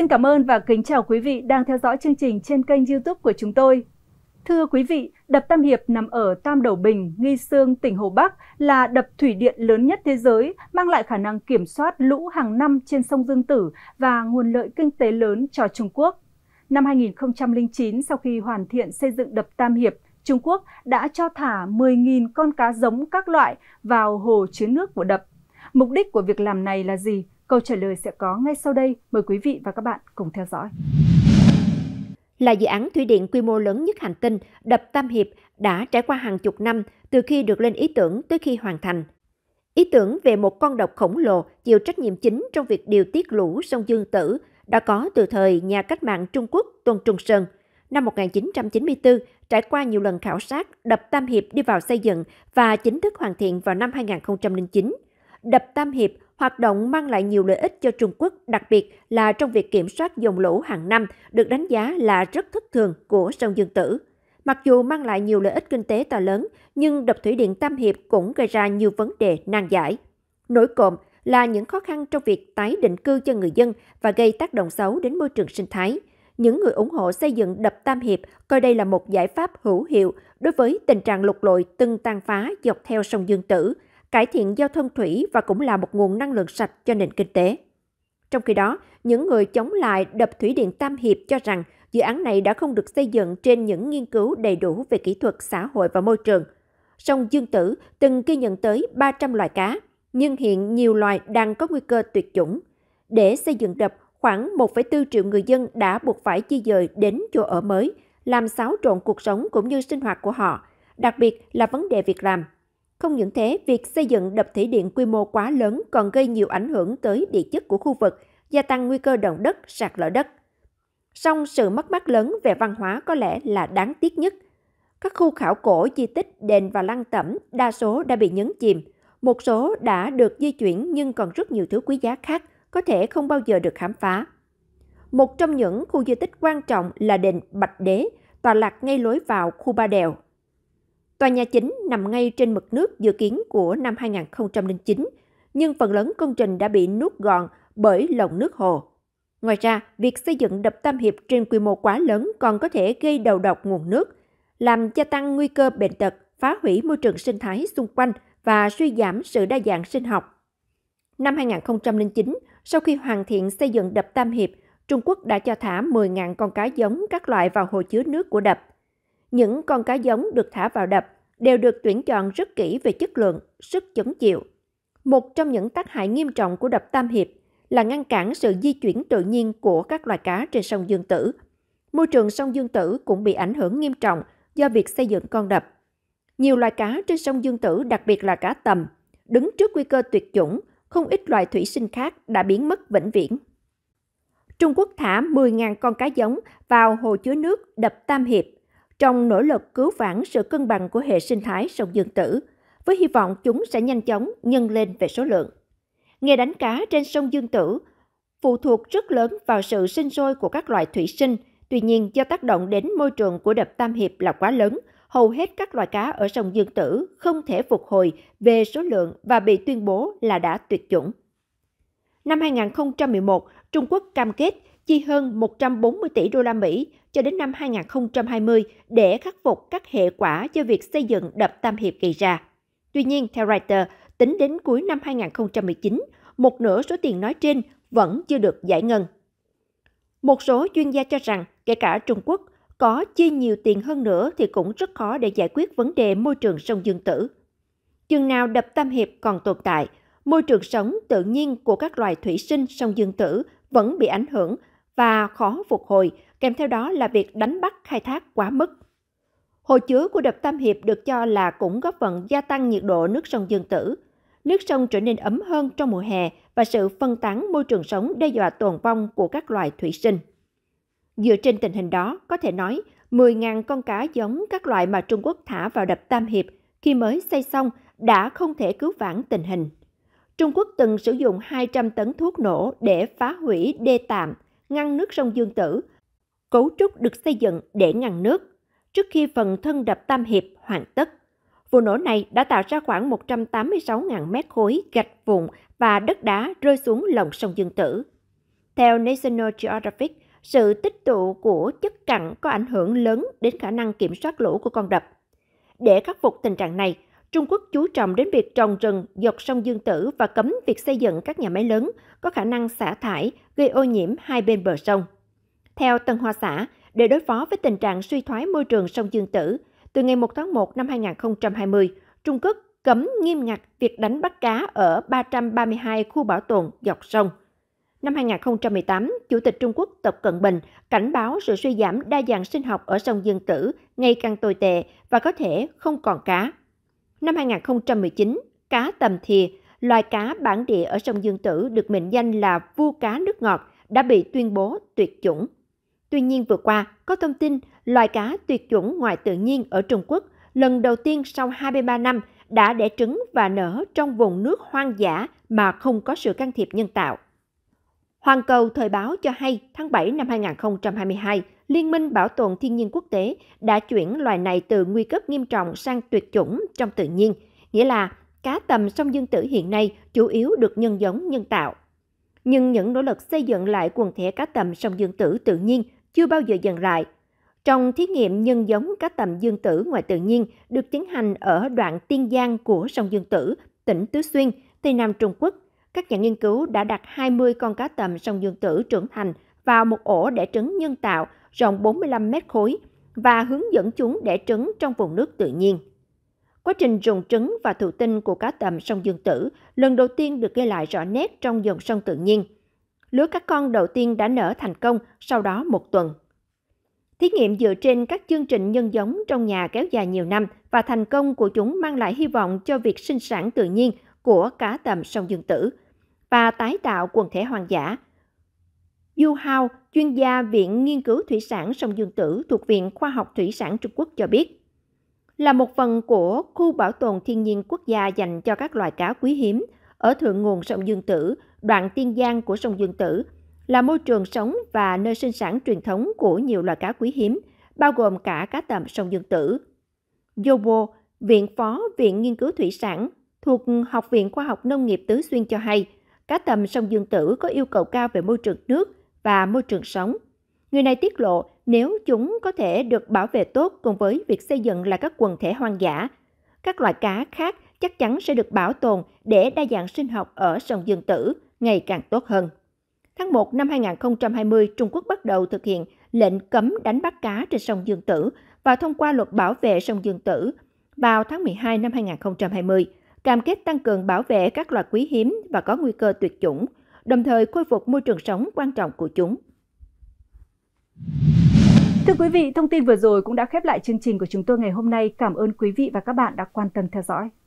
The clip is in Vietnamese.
Xin cảm ơn và kính chào quý vị đang theo dõi chương trình trên kênh YouTube của chúng tôi. Thưa quý vị, đập Tam Hiệp nằm ở Tam Đầu Bình, Nghi Sương, tỉnh Hồ Bắc là đập thủy điện lớn nhất thế giới, mang lại khả năng kiểm soát lũ hàng năm trên sông Dương Tử và nguồn lợi kinh tế lớn cho Trung Quốc. Năm 2009, sau khi hoàn thiện xây dựng đập Tam Hiệp, Trung Quốc đã cho thả 10.000 con cá giống các loại vào hồ chứa nước của đập. Mục đích của việc làm này là gì? Câu trả lời sẽ có ngay sau đây. Mời quý vị và các bạn cùng theo dõi. Là dự án thủy điện quy mô lớn nhất hành tinh, đập Tam Hiệp đã trải qua hàng chục năm từ khi được lên ý tưởng tới khi hoàn thành. Ý tưởng về một con đập khổng lồ chịu trách nhiệm chính trong việc điều tiết lũ sông Dương Tử đã có từ thời nhà cách mạng Trung Quốc Tôn Trung Sơn. Năm 1994, trải qua nhiều lần khảo sát, đập Tam Hiệp đi vào xây dựng và chính thức hoàn thiện vào năm 2009. Đập Tam Hiệp Hoạt động mang lại nhiều lợi ích cho Trung Quốc, đặc biệt là trong việc kiểm soát dòng lũ hàng năm được đánh giá là rất thất thường của sông Dương Tử. Mặc dù mang lại nhiều lợi ích kinh tế to lớn, nhưng đập thủy điện Tam Hiệp cũng gây ra nhiều vấn đề nan giải. Nổi cộm là những khó khăn trong việc tái định cư cho người dân và gây tác động xấu đến môi trường sinh thái. Những người ủng hộ xây dựng đập Tam Hiệp coi đây là một giải pháp hữu hiệu đối với tình trạng lục lội từng tan phá dọc theo sông Dương Tử – cải thiện giao thông thủy và cũng là một nguồn năng lượng sạch cho nền kinh tế. Trong khi đó, những người chống lại đập thủy điện Tam Hiệp cho rằng dự án này đã không được xây dựng trên những nghiên cứu đầy đủ về kỹ thuật xã hội và môi trường. Sông Dương Tử từng ghi nhận tới 300 loài cá, nhưng hiện nhiều loài đang có nguy cơ tuyệt chủng. Để xây dựng đập, khoảng 1,4 triệu người dân đã buộc phải di dời đến chỗ ở mới, làm xáo trộn cuộc sống cũng như sinh hoạt của họ, đặc biệt là vấn đề việc làm. Không những thế, việc xây dựng đập thủy điện quy mô quá lớn còn gây nhiều ảnh hưởng tới địa chất của khu vực, gia tăng nguy cơ động đất, sạt lở đất. Song sự mất mát lớn về văn hóa có lẽ là đáng tiếc nhất. Các khu khảo cổ, di tích, đền và lăng tẩm đa số đã bị nhấn chìm. Một số đã được di chuyển nhưng còn rất nhiều thứ quý giá khác có thể không bao giờ được khám phá. Một trong những khu di tích quan trọng là đền Bạch Đế, tọa lạc ngay lối vào khu Ba Đèo Tòa nhà chính nằm ngay trên mực nước dự kiến của năm 2009, nhưng phần lớn công trình đã bị nuốt gọn bởi lồng nước hồ. Ngoài ra, việc xây dựng đập Tam Hiệp trên quy mô quá lớn còn có thể gây đầu độc nguồn nước, làm gia tăng nguy cơ bệnh tật, phá hủy môi trường sinh thái xung quanh và suy giảm sự đa dạng sinh học. Năm 2009, sau khi hoàn thiện xây dựng đập Tam Hiệp, Trung Quốc đã cho thả 10.000 con cá giống các loại vào hồ chứa nước của đập những con cá giống được thả vào đập đều được tuyển chọn rất kỹ về chất lượng, sức chống chịu. Một trong những tác hại nghiêm trọng của đập Tam Hiệp là ngăn cản sự di chuyển tự nhiên của các loài cá trên sông Dương Tử. Môi trường sông Dương Tử cũng bị ảnh hưởng nghiêm trọng do việc xây dựng con đập. Nhiều loài cá trên sông Dương Tử, đặc biệt là cá tầm, đứng trước nguy cơ tuyệt chủng, không ít loài thủy sinh khác đã biến mất vĩnh viễn. Trung Quốc thả 10.000 con cá giống vào hồ chứa nước đập Tam Hiệp trong nỗ lực cứu vãn sự cân bằng của hệ sinh thái sông Dương Tử, với hy vọng chúng sẽ nhanh chóng nhân lên về số lượng. Nghề đánh cá trên sông Dương Tử phụ thuộc rất lớn vào sự sinh sôi của các loài thủy sinh, tuy nhiên do tác động đến môi trường của đập Tam Hiệp là quá lớn, hầu hết các loài cá ở sông Dương Tử không thể phục hồi về số lượng và bị tuyên bố là đã tuyệt chủng. Năm 2011, Trung Quốc cam kết chi hơn 140 tỷ đô la Mỹ cho đến năm 2020 để khắc phục các hệ quả do việc xây dựng đập Tam Hiệp gây ra. Tuy nhiên, theo Reuters, tính đến cuối năm 2019, một nửa số tiền nói trên vẫn chưa được giải ngân. Một số chuyên gia cho rằng, kể cả Trung Quốc, có chi nhiều tiền hơn nữa thì cũng rất khó để giải quyết vấn đề môi trường sông Dương Tử. Chừng nào đập Tam Hiệp còn tồn tại, môi trường sống tự nhiên của các loài thủy sinh sông Dương Tử vẫn bị ảnh hưởng và khó phục hồi kèm theo đó là việc đánh bắt khai thác quá mức. Hồ chứa của đập Tam Hiệp được cho là cũng góp phần gia tăng nhiệt độ nước sông Dương Tử. Nước sông trở nên ấm hơn trong mùa hè và sự phân tán môi trường sống đe dọa tồn vong của các loài thủy sinh. Dựa trên tình hình đó, có thể nói 10.000 con cá giống các loại mà Trung Quốc thả vào đập Tam Hiệp khi mới xây xong đã không thể cứu vãn tình hình. Trung Quốc từng sử dụng 200 tấn thuốc nổ để phá hủy đê tạm, ngăn nước sông Dương Tử Cấu trúc được xây dựng để ngăn nước trước khi phần thân đập Tam Hiệp hoàn tất. Vụ nổ này đã tạo ra khoảng 186.000 mét khối gạch vụn và đất đá rơi xuống lòng sông Dương Tử. Theo National Geographic, sự tích tụ của chất cặn có ảnh hưởng lớn đến khả năng kiểm soát lũ của con đập. Để khắc phục tình trạng này, Trung Quốc chú trọng đến việc trồng rừng dọc sông Dương Tử và cấm việc xây dựng các nhà máy lớn có khả năng xả thải gây ô nhiễm hai bên bờ sông. Theo Tân Hoa Xã, để đối phó với tình trạng suy thoái môi trường sông Dương Tử, từ ngày 1 tháng 1 năm 2020, Trung Quốc cấm nghiêm ngặt việc đánh bắt cá ở 332 khu bảo tồn dọc sông. Năm 2018, Chủ tịch Trung Quốc Tập Cận Bình cảnh báo sự suy giảm đa dạng sinh học ở sông Dương Tử ngày càng tồi tệ và có thể không còn cá. Năm 2019, cá tầm thìa, loài cá bản địa ở sông Dương Tử được mệnh danh là vua cá nước ngọt, đã bị tuyên bố tuyệt chủng. Tuy nhiên vừa qua, có thông tin loài cá tuyệt chủng ngoài tự nhiên ở Trung Quốc lần đầu tiên sau 23 năm đã đẻ trứng và nở trong vùng nước hoang dã mà không có sự can thiệp nhân tạo. Hoàng Cầu Thời báo cho hay tháng 7 năm 2022, Liên minh Bảo tồn Thiên nhiên Quốc tế đã chuyển loài này từ nguy cấp nghiêm trọng sang tuyệt chủng trong tự nhiên, nghĩa là cá tầm sông Dương Tử hiện nay chủ yếu được nhân giống nhân tạo. Nhưng những nỗ lực xây dựng lại quần thể cá tầm sông Dương Tử tự nhiên chưa bao giờ dừng lại. Trong thí nghiệm nhân giống cá tầm dương tử ngoài tự nhiên được tiến hành ở đoạn Tiên Giang của sông Dương Tử, tỉnh Tứ Xuyên, Tây Nam Trung Quốc, các nhà nghiên cứu đã đặt 20 con cá tầm sông Dương Tử trưởng thành vào một ổ đẻ trứng nhân tạo rộng 45 mét khối và hướng dẫn chúng đẻ trứng trong vùng nước tự nhiên. Quá trình rụng trứng và thụ tinh của cá tầm sông Dương Tử lần đầu tiên được ghi lại rõ nét trong dòng sông tự nhiên – lứa các con đầu tiên đã nở thành công sau đó một tuần. Thí nghiệm dựa trên các chương trình nhân giống trong nhà kéo dài nhiều năm và thành công của chúng mang lại hy vọng cho việc sinh sản tự nhiên của cá tầm sông Dương Tử và tái tạo quần thể hoang dã. Yu Hao, chuyên gia Viện Nghiên cứu Thủy sản Sông Dương Tử thuộc Viện Khoa học Thủy sản Trung Quốc cho biết, là một phần của khu bảo tồn thiên nhiên quốc gia dành cho các loài cá quý hiếm ở thượng nguồn sông Dương Tử, đoạn Tiên Giang của sông Dương Tử, là môi trường sống và nơi sinh sản truyền thống của nhiều loài cá quý hiếm, bao gồm cả cá tầm sông Dương Tử. Yobo, Viện Phó Viện Nghiên cứu Thủy sản thuộc Học viện Khoa học Nông nghiệp Tứ Xuyên cho hay, cá tầm sông Dương Tử có yêu cầu cao về môi trường nước và môi trường sống. Người này tiết lộ nếu chúng có thể được bảo vệ tốt cùng với việc xây dựng là các quần thể hoang dã, các loại cá khác chắc chắn sẽ được bảo tồn để đa dạng sinh học ở sông Dương Tử – ngày càng tốt hơn. Tháng 1 năm 2020, Trung Quốc bắt đầu thực hiện lệnh cấm đánh bắt cá trên sông Dương Tử và thông qua luật bảo vệ sông Dương Tử vào tháng 12 năm 2020, cam kết tăng cường bảo vệ các loài quý hiếm và có nguy cơ tuyệt chủng, đồng thời khôi phục môi trường sống quan trọng của chúng. Thưa quý vị, thông tin vừa rồi cũng đã khép lại chương trình của chúng tôi ngày hôm nay. Cảm ơn quý vị và các bạn đã quan tâm theo dõi.